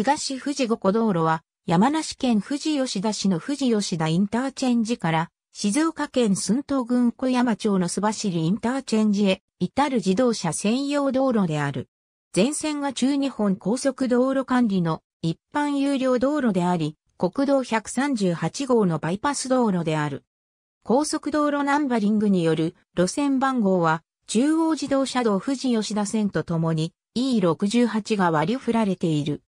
東富士五湖道路は、山梨県富士吉田市の富士吉田インターチェンジから、静岡県寸東郡小山町の須走インターチェンジへ、至る自動車専用道路である。全線が中日本高速道路管理の一般有料道路であり、国道138号のバイパス道路である。高速道路ナンバリングによる路線番号は、中央自動車道富士吉田線とともに E68 が割り振られている。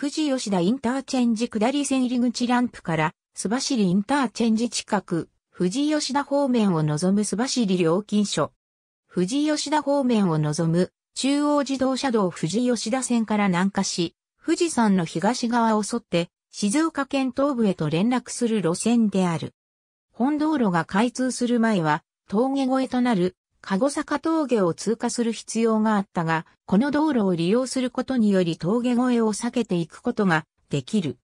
富士吉田インターチェンジ下り線入り口ランプから、須走インターチェンジ近く、富士吉田方面を望む須走料金所。富士吉田方面を望む、中央自動車道富士吉田線から南下し、富士山の東側を沿って、静岡県東部へと連絡する路線である。本道路が開通する前は、峠越えとなる籠坂峠を通過する必要があったが、この道路を利用することにより峠越えを避けていくことができる。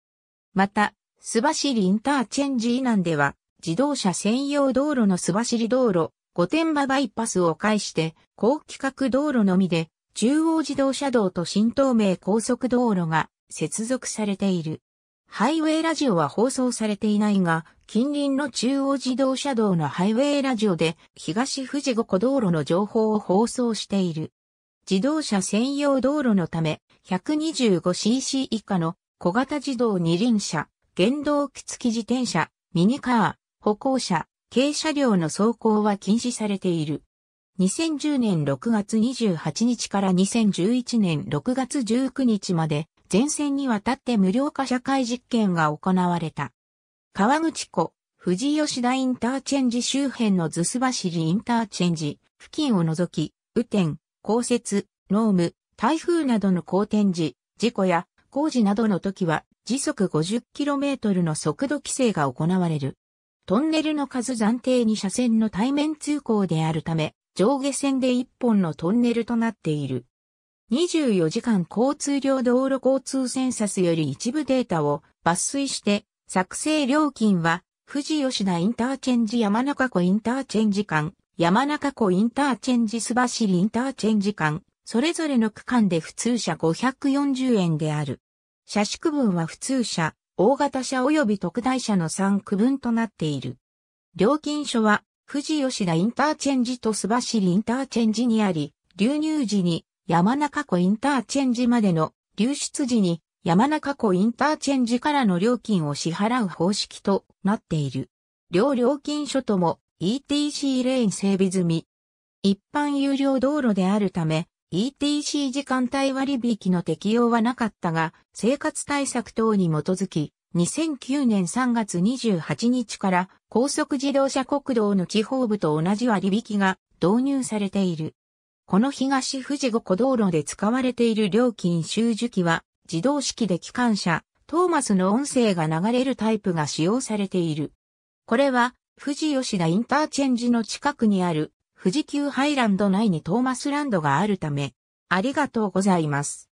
また、須走インターチェンジ以南では、自動車専用道路の須走道路、御殿場バイパスを介して、高規格道路のみで、中央自動車道と新東名高速道路が接続されている。ハイウェイラジオは放送されていないが、近隣の中央自動車道のハイウェイラジオで東富士五湖道路の情報を放送している。自動車専用道路のため 125cc 以下の小型自動二輪車、原動機付き自転車、ミニカー、歩行者、軽車両の走行は禁止されている。2010年6月28日から2011年6月19日まで全線にわたって無料化社会実験が行われた。川口湖、富士吉田インターチェンジ周辺の図須ばりインターチェンジ、付近を除き、雨天、降雪、濃霧、台風などの好天時、事故や工事などの時は時速 50km の速度規制が行われる。トンネルの数暫定に車線の対面通行であるため、上下線で1本のトンネルとなっている。24時間交通量道路交通センサスより一部データを抜粋して作成料金は、富士吉田インターチェンジ山中湖インターチェンジ間、山中湖インターチェンジ須走インターチェンジ間、それぞれの区間で普通車540円である。車種区分は普通車、大型車及び特大車の3区分となっている。料金所は、富士吉田インターチェンジと須走インターチェンジにあり、流入時に山中湖インターチェンジまでの流出時に山中湖インターチェンジからの料金を支払う方式となっている。両料金所とも ETC レーン整備済み。一般有料道路であるため、ETC 時間帯割引の適用はなかったが、生活対策等に基づき、2009年3月28日から高速自動車国道の地方部と同じ割引が導入されている。この東富士五湖道路で使われている料金収受機は自動式で機関車、トーマスの音声が流れるタイプが使用されている。これは、富士吉田インターチェンジの近くにある、富士急ハイランド内にトーマスランドがあるため、ありがとうございます。